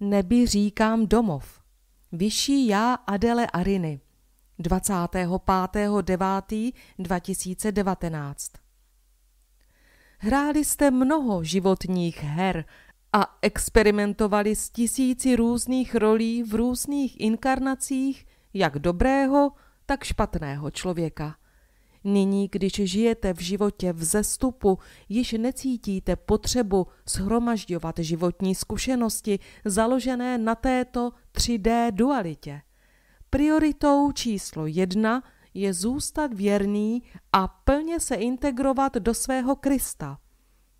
nebi říkám domov. Vyšší já Adele Ariny. 25.9.2019 Hráli jste mnoho životních her a experimentovali s tisíci různých rolí v různých inkarnacích, jak dobrého, tak špatného člověka – Nyní, když žijete v životě vzestupu, již necítíte potřebu shromažďovat životní zkušenosti založené na této 3D dualitě. Prioritou číslo jedna je zůstat věrný a plně se integrovat do svého Krista.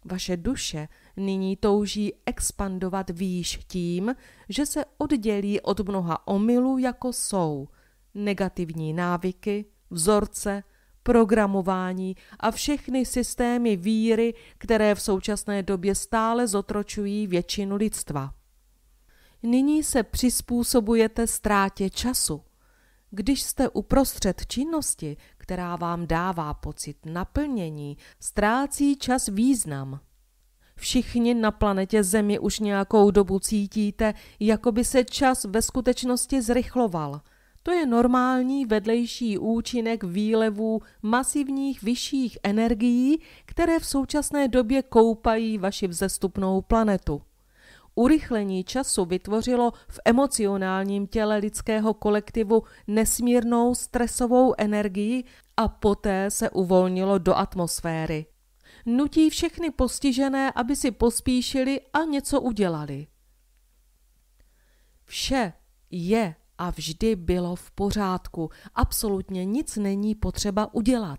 Vaše duše nyní touží expandovat výš tím, že se oddělí od mnoha omylů, jako jsou negativní návyky, vzorce, programování a všechny systémy víry, které v současné době stále zotročují většinu lidstva. Nyní se přizpůsobujete ztrátě času. Když jste uprostřed činnosti, která vám dává pocit naplnění, ztrácí čas význam. Všichni na planetě Zemi už nějakou dobu cítíte, jako by se čas ve skutečnosti zrychloval – to je normální vedlejší účinek výlevů masivních vyšších energií, které v současné době koupají vaši vzestupnou planetu. Urychlení času vytvořilo v emocionálním těle lidského kolektivu nesmírnou stresovou energii a poté se uvolnilo do atmosféry. Nutí všechny postižené, aby si pospíšili a něco udělali. Vše je a vždy bylo v pořádku. Absolutně nic není potřeba udělat.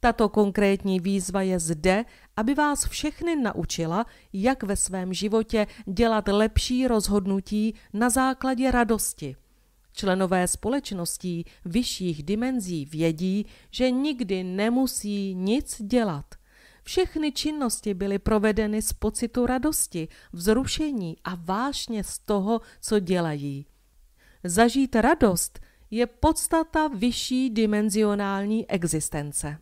Tato konkrétní výzva je zde, aby vás všechny naučila, jak ve svém životě dělat lepší rozhodnutí na základě radosti. Členové společností vyšších dimenzí vědí, že nikdy nemusí nic dělat. Všechny činnosti byly provedeny z pocitu radosti, vzrušení a vášně z toho, co dělají zažít radost je podstata vyšší dimenzionální existence.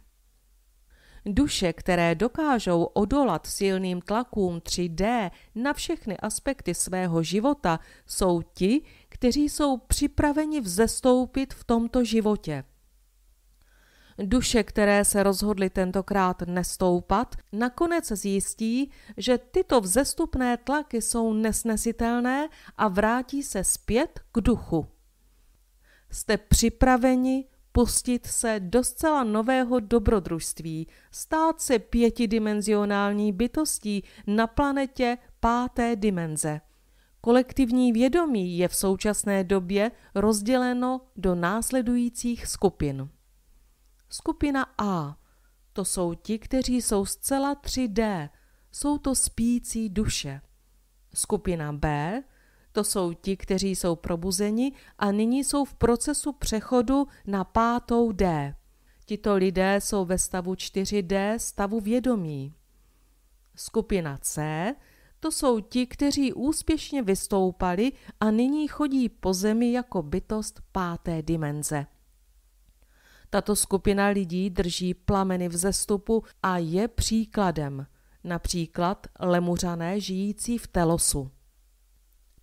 Duše, které dokážou odolat silným tlakům 3D na všechny aspekty svého života, jsou ti, kteří jsou připraveni vzestoupit v tomto životě – Duše, které se rozhodly tentokrát nestoupat, nakonec zjistí, že tyto vzestupné tlaky jsou nesnesitelné a vrátí se zpět k duchu. Jste připraveni pustit se do zcela nového dobrodružství, stát se pětidimenzionální bytostí na planetě páté dimenze. Kolektivní vědomí je v současné době rozděleno do následujících skupin. Skupina A. To jsou ti, kteří jsou zcela 3D. Jsou to spící duše. Skupina B. To jsou ti, kteří jsou probuzeni a nyní jsou v procesu přechodu na pátou D. Tito lidé jsou ve stavu 4D, stavu vědomí. Skupina C to jsou ti, kteří úspěšně vystoupali a nyní chodí po zemi jako bytost páté dimenze. Tato skupina lidí drží plameny v zestupu a je příkladem, například lemuřané žijící v Telosu.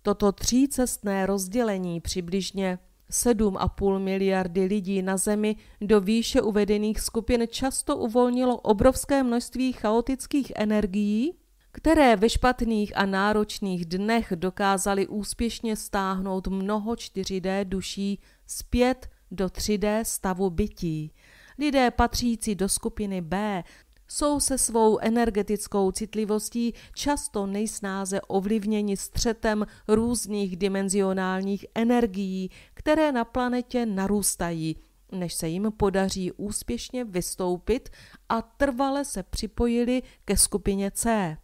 Toto třícestné rozdělení přibližně 7,5 miliardy lidí na Zemi do výše uvedených skupin často uvolnilo obrovské množství chaotických energií, které ve špatných a náročných dnech dokázaly úspěšně stáhnout mnoho 4D duší zpět do 3D stavu bytí. Lidé patřící do skupiny B jsou se svou energetickou citlivostí často nejsnáze ovlivněni střetem různých dimenzionálních energií, které na planetě narůstají, než se jim podaří úspěšně vystoupit a trvale se připojili ke skupině C.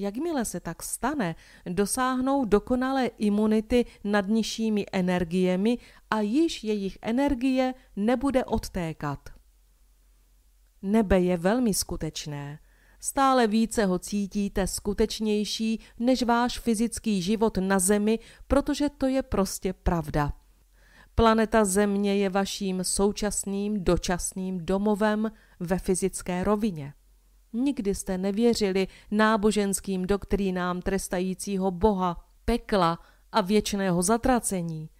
Jakmile se tak stane, dosáhnou dokonalé imunity nad nižšími energiemi a již jejich energie nebude odtékat. Nebe je velmi skutečné. Stále více ho cítíte skutečnější než váš fyzický život na Zemi, protože to je prostě pravda. Planeta Země je vaším současným dočasným domovem ve fyzické rovině. Nikdy jste nevěřili náboženským doktrínám trestajícího Boha, pekla a věčného zatracení.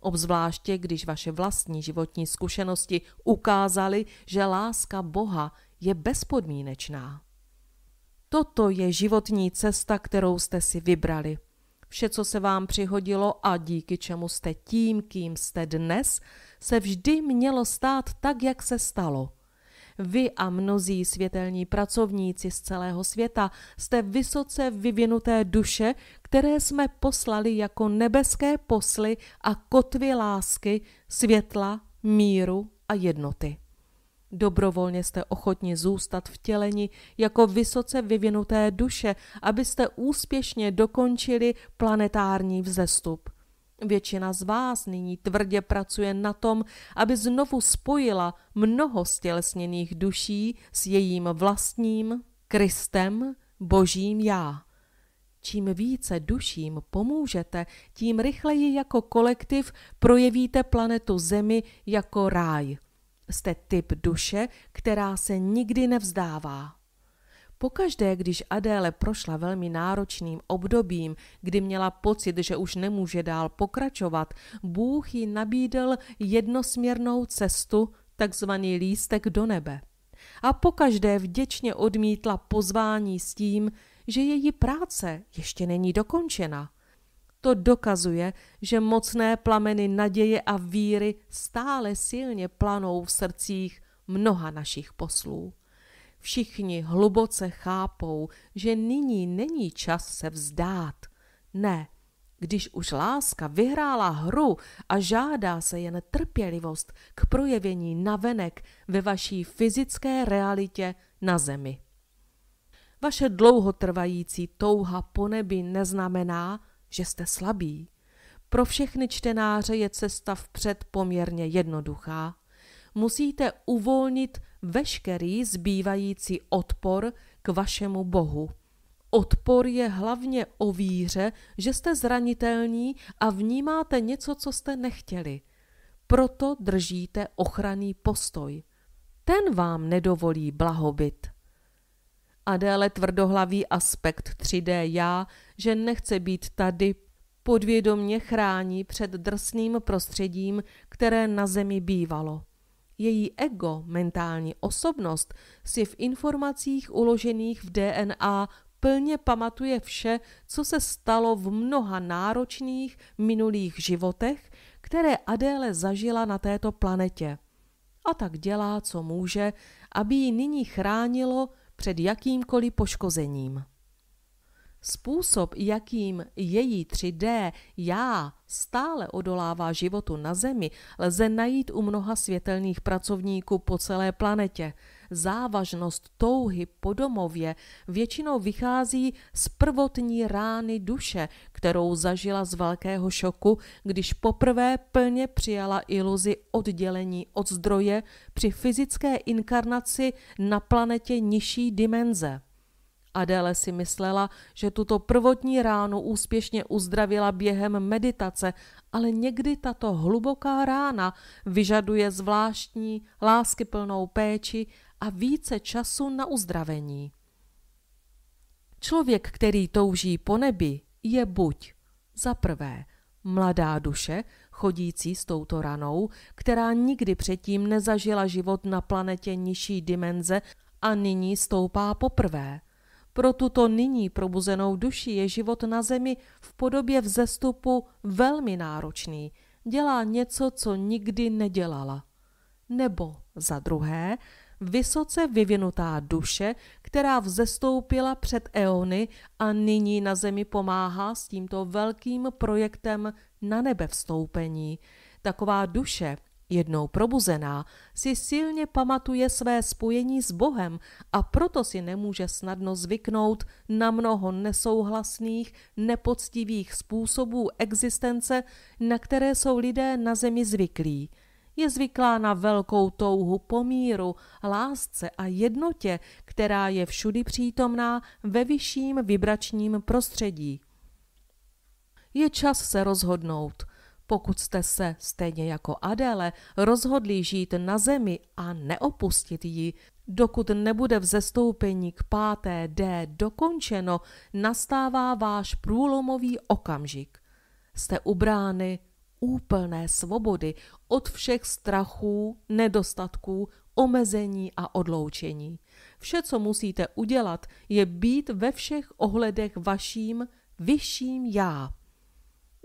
Obzvláště, když vaše vlastní životní zkušenosti ukázaly, že láska Boha je bezpodmínečná. Toto je životní cesta, kterou jste si vybrali. Vše, co se vám přihodilo a díky čemu jste tím, kým jste dnes, se vždy mělo stát tak, jak se stalo – vy a mnozí světelní pracovníci z celého světa jste vysoce vyvinuté duše, které jsme poslali jako nebeské posly a kotvy lásky, světla, míru a jednoty. Dobrovolně jste ochotni zůstat v těleni jako vysoce vyvinuté duše, abyste úspěšně dokončili planetární vzestup – Většina z vás nyní tvrdě pracuje na tom, aby znovu spojila mnoho stělesněných duší s jejím vlastním Kristem, božím já. Čím více duším pomůžete, tím rychleji jako kolektiv projevíte planetu Zemi jako ráj. Jste typ duše, která se nikdy nevzdává. Pokaždé, když Adéle prošla velmi náročným obdobím, kdy měla pocit, že už nemůže dál pokračovat, Bůh jí nabídl jednosměrnou cestu, takzvaný lístek do nebe. A pokaždé vděčně odmítla pozvání s tím, že její práce ještě není dokončena. To dokazuje, že mocné plameny naděje a víry stále silně planou v srdcích mnoha našich poslů. Všichni hluboce chápou, že nyní není čas se vzdát. Ne, když už láska vyhrála hru a žádá se jen trpělivost k projevení navenek ve vaší fyzické realitě na zemi. Vaše dlouhotrvající touha po nebi neznamená, že jste slabí. Pro všechny čtenáře je cesta vpřed poměrně jednoduchá musíte uvolnit veškerý zbývající odpor k vašemu Bohu. Odpor je hlavně o víře, že jste zranitelní a vnímáte něco, co jste nechtěli. Proto držíte ochranný postoj. Ten vám nedovolí blahobyt. A déle tvrdohlavý aspekt 3D já, že nechce být tady, podvědomně chrání před drsným prostředím, které na zemi bývalo. Její ego, mentální osobnost, si v informacích uložených v DNA plně pamatuje vše, co se stalo v mnoha náročných minulých životech, které Adéle zažila na této planetě. A tak dělá, co může, aby ji nyní chránilo před jakýmkoliv poškozením. Způsob, jakým její 3D já stále odolává životu na Zemi, lze najít u mnoha světelných pracovníků po celé planetě. Závažnost touhy po domově většinou vychází z prvotní rány duše, kterou zažila z velkého šoku, když poprvé plně přijala iluzi oddělení od zdroje při fyzické inkarnaci na planetě nižší dimenze. Adéle si myslela, že tuto prvotní ránu úspěšně uzdravila během meditace, ale někdy tato hluboká rána vyžaduje zvláštní, láskyplnou péči a více času na uzdravení. Člověk, který touží po nebi, je buď za prvé mladá duše, chodící s touto ranou, která nikdy předtím nezažila život na planetě nižší dimenze a nyní stoupá poprvé. Pro tuto nyní probuzenou duši je život na zemi v podobě vzestupu velmi náročný. Dělá něco, co nikdy nedělala. Nebo za druhé, vysoce vyvinutá duše, která vzestoupila před eony a nyní na zemi pomáhá s tímto velkým projektem na nebe vstoupení. Taková duše Jednou probuzená si silně pamatuje své spojení s Bohem a proto si nemůže snadno zvyknout na mnoho nesouhlasných, nepoctivých způsobů existence, na které jsou lidé na zemi zvyklí. Je zvyklá na velkou touhu po míru, lásce a jednotě, která je všudy přítomná ve vyšším vibračním prostředí. Je čas se rozhodnout – pokud jste se, stejně jako Adele, rozhodli žít na zemi a neopustit ji, dokud nebude zestoupení k páté D dokončeno, nastává váš průlomový okamžik. Jste ubrány úplné svobody od všech strachů, nedostatků, omezení a odloučení. Vše, co musíte udělat, je být ve všech ohledech vaším vyšším já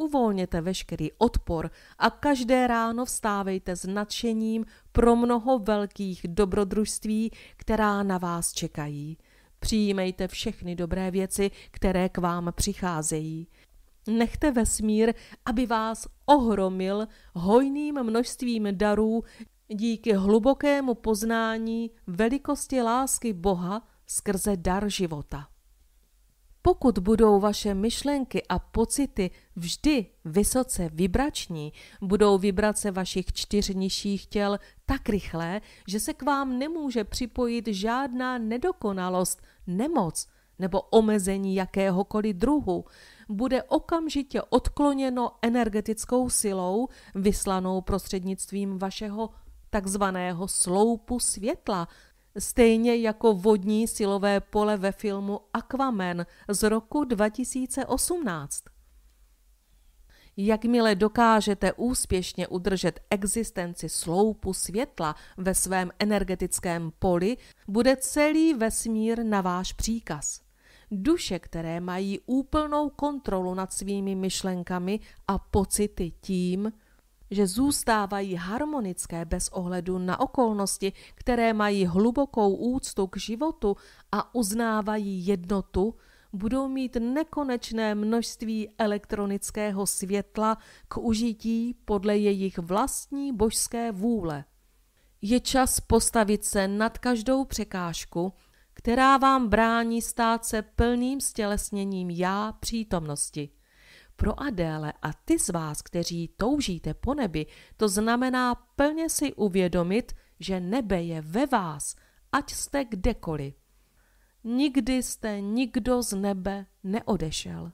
uvolněte veškerý odpor a každé ráno vstávejte s nadšením pro mnoho velkých dobrodružství, která na vás čekají. Přijímejte všechny dobré věci, které k vám přicházejí. Nechte vesmír, aby vás ohromil hojným množstvím darů díky hlubokému poznání velikosti lásky Boha skrze dar života. Pokud budou vaše myšlenky a pocity vždy vysoce vibrační, budou vibrace vašich čtyř nižších těl tak rychlé, že se k vám nemůže připojit žádná nedokonalost, nemoc nebo omezení jakéhokoliv druhu. Bude okamžitě odkloněno energetickou silou, vyslanou prostřednictvím vašeho takzvaného sloupu světla, Stejně jako vodní silové pole ve filmu Aquaman z roku 2018. Jakmile dokážete úspěšně udržet existenci sloupu světla ve svém energetickém poli, bude celý vesmír na váš příkaz. Duše, které mají úplnou kontrolu nad svými myšlenkami a pocity tím, že zůstávají harmonické bez ohledu na okolnosti, které mají hlubokou úctu k životu a uznávají jednotu, budou mít nekonečné množství elektronického světla k užití podle jejich vlastní božské vůle. Je čas postavit se nad každou překážku, která vám brání stát se plným stělesněním já přítomnosti. Pro Adéle a ty z vás, kteří toužíte po nebi, to znamená plně si uvědomit, že nebe je ve vás, ať jste kdekoliv. Nikdy jste nikdo z nebe neodešel.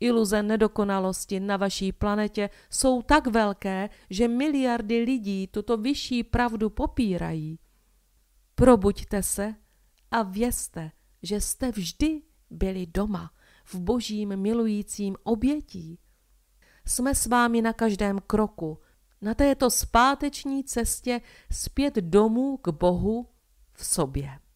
Iluze nedokonalosti na vaší planetě jsou tak velké, že miliardy lidí tuto vyšší pravdu popírají. Probuďte se a vězte, že jste vždy byli doma v božím milujícím obětí. Jsme s vámi na každém kroku, na této zpáteční cestě zpět domů k Bohu v sobě.